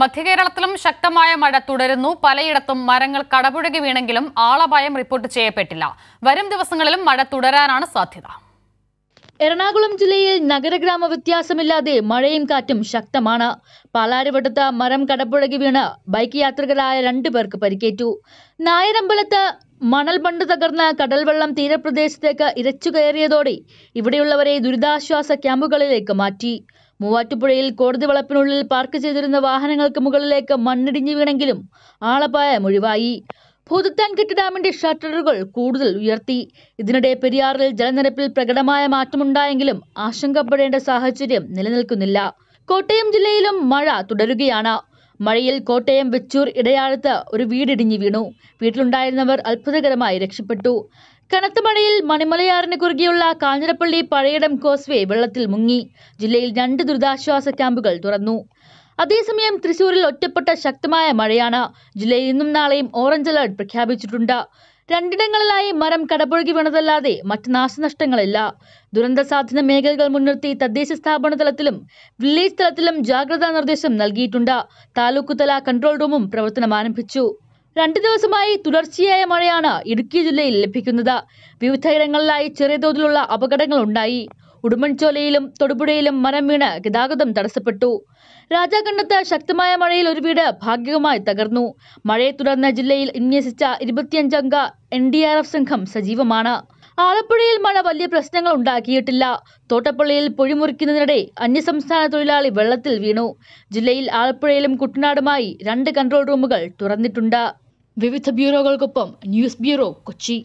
മധ്യകേരളത്തിലും ശക്തമായ മഴ തുടരുന്നു പലയിടത്തും മരങ്ങൾ കടപുഴകി വീണെങ്കിലും ആളപായം റിപ്പോർട്ട് ചെയ്യപ്പെട്ടില്ല വരും ദിവസങ്ങളിലും മഴ തുടരാനാണ് സാധ്യത എറണാകുളം ജില്ലയിൽ നഗരഗ്രാമ വ്യത്യാസമില്ലാതെ മഴയും കാറ്റും ശക്തമാണ് പാലാരിവട്ടത്ത് മരം കടപുഴകി വീണ് ബൈക്ക് യാത്രികരായ രണ്ടു പേർക്ക് പരിക്കേറ്റു നായരമ്പലത്ത് മണൽ ബണ്ട് തകർന്ന കടൽവെള്ളം തീരപ്രദേശത്തേക്ക് ഇരച്ചു കയറിയതോടെ ഇവിടെയുള്ളവരെ ദുരിതാശ്വാസ ക്യാമ്പുകളിലേക്ക് മാറ്റി മൂവാറ്റുപുഴയിൽ കോടതി വളപ്പിനുള്ളിൽ പാർക്ക് ചെയ്തിരുന്ന വാഹനങ്ങൾക്ക് മുകളിലേക്ക് മണ്ണിടിഞ്ഞു വീണെങ്കിലും ആളപായം ഒഴിവായി ഭൂതത്താൻകെട്ട് ഡാമിന്റെ ഷട്ടറുകൾ കൂടുതൽ ഉയർത്തി ഇതിനിടെ പെരിയാറിൽ ജലനിരപ്പിൽ പ്രകടമായ മാറ്റമുണ്ടായെങ്കിലും ആശങ്കപ്പെടേണ്ട സാഹചര്യം നിലനിൽക്കുന്നില്ല കോട്ടയം ജില്ലയിലും മഴ തുടരുകയാണ് മഴയിൽ കോട്ടയം വെച്ചൂർ ഇടയാഴത്ത് ഒരു വീടിടിഞ്ഞു വീണു വീട്ടിലുണ്ടായിരുന്നവർ അത്ഭുതകരമായി രക്ഷപ്പെട്ടു കനത്ത മഴയിൽ മണിമലയാറിന് കുറുകെയുള്ള കാഞ്ഞിരപ്പള്ളി പഴയടം കോസ്വേ വെള്ളത്തിൽ മുങ്ങി ജില്ലയിൽ രണ്ട് ദുരിതാശ്വാസ ക്യാമ്പുകൾ തുറന്നു അതേസമയം തൃശൂരിൽ ഒറ്റപ്പെട്ട ശക്തമായ മഴയാണ് ജില്ലയിൽ ഇന്നും നാളെയും ഓറഞ്ച് അലർട്ട് പ്രഖ്യാപിച്ചിട്ടുണ്ട് രണ്ടിടങ്ങളിലായി മരം കടപുഴകി വീണതല്ലാതെ മറ്റ് നാശനഷ്ടങ്ങളില്ല ദുരന്ത സാധ്യത മേഖലകൾ മുൻനിർത്തി തദ്ദേശ സ്ഥാപന തലത്തിലും വില്ലേജ് തലത്തിലും ജാഗ്രതാ നിർദ്ദേശം നൽകിയിട്ടുണ്ട് താലൂക്ക് തല കൺട്രോൾ റൂമും പ്രവർത്തനം ആരംഭിച്ചു രണ്ടു ദിവസമായി തുടർച്ചയായ മഴയാണ് ഇടുക്കി ജില്ലയിൽ ലഭിക്കുന്നത് വിവിധയിടങ്ങളിലായി ചെറിയ തോതിലുള്ള അപകടങ്ങൾ ഉണ്ടായി ഉടുമ്പൻചോലയിലും തൊടുപുഴയിലും മരം വീണ് ഗതാഗതം തടസ്സപ്പെട്ടു രാജാകണ്ടത്ത് ശക്തമായ മഴയിൽ ഒരു വീട് ഭാഗികമായി തകർന്നു മഴയെ തുടർന്ന് ജില്ലയിൽ വിന്യസിച്ച ഇരുപത്തിയഞ്ചംഗ എൻ ഡി ആർ എഫ് സംഘം സജീവമാണ് ആലപ്പുഴയിൽ മഴ വലിയ പ്രശ്നങ്ങൾ ഉണ്ടാക്കിയിട്ടില്ല തോട്ടപ്പള്ളിയിൽ മുറിക്കുന്നതിനിടെ അന്യസംസ്ഥാന തൊഴിലാളി വെള്ളത്തിൽ വീണു ജില്ലയിൽ ആലപ്പുഴയിലും കുട്ടനാടുമായി രണ്ട് കൺട്രോൾ റൂമുകൾ തുറന്നിട്ടുണ്ട് వివిధ బ్యూరోగల్కొപ്പം ന്യൂസ് ബ്യൂറോ കൊച്ചി